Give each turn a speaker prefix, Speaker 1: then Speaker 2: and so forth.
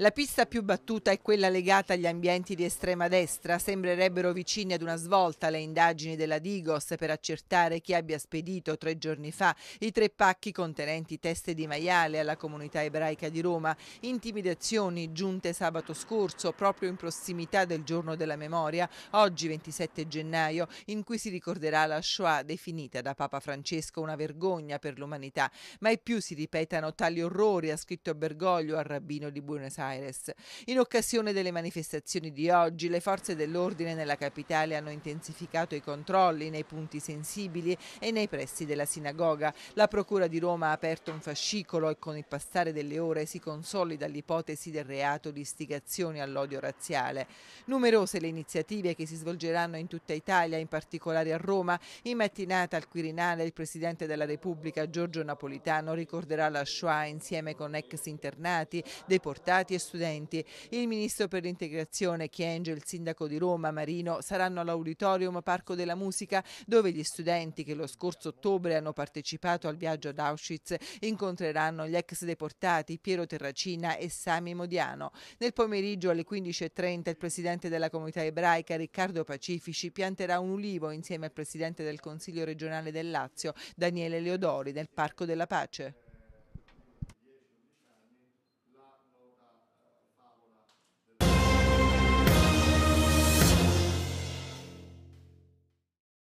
Speaker 1: La pista più battuta è quella legata agli ambienti di estrema destra. Sembrerebbero vicine ad una svolta le indagini della Digos per accertare chi abbia spedito tre giorni fa i tre pacchi contenenti teste di maiale alla comunità ebraica di Roma. Intimidazioni giunte sabato scorso, proprio in prossimità del giorno della memoria, oggi 27 gennaio, in cui si ricorderà la Shoah definita da Papa Francesco una vergogna per l'umanità. Mai più si ripetano tali orrori, ha scritto Bergoglio al rabbino di Buenos Aires. Aires. In occasione delle manifestazioni di oggi, le forze dell'ordine nella capitale hanno intensificato i controlli nei punti sensibili e nei pressi della sinagoga. La Procura di Roma ha aperto un fascicolo e con il passare delle ore si consolida l'ipotesi del reato di istigazione all'odio razziale. Numerose le iniziative che si svolgeranno in tutta Italia, in particolare a Roma. In mattinata al Quirinale il Presidente della Repubblica Giorgio Napolitano ricorderà la Shoah insieme con ex internati, deportati e e studenti. Il ministro per l'integrazione Chienge e il sindaco di Roma Marino saranno all'Auditorium Parco della Musica dove gli studenti che lo scorso ottobre hanno partecipato al viaggio ad Auschwitz incontreranno gli ex deportati Piero Terracina e Sami Modiano. Nel pomeriggio alle 15.30 il presidente della comunità ebraica Riccardo Pacifici pianterà un ulivo insieme al presidente del Consiglio regionale del Lazio Daniele Leodori nel Parco della Pace.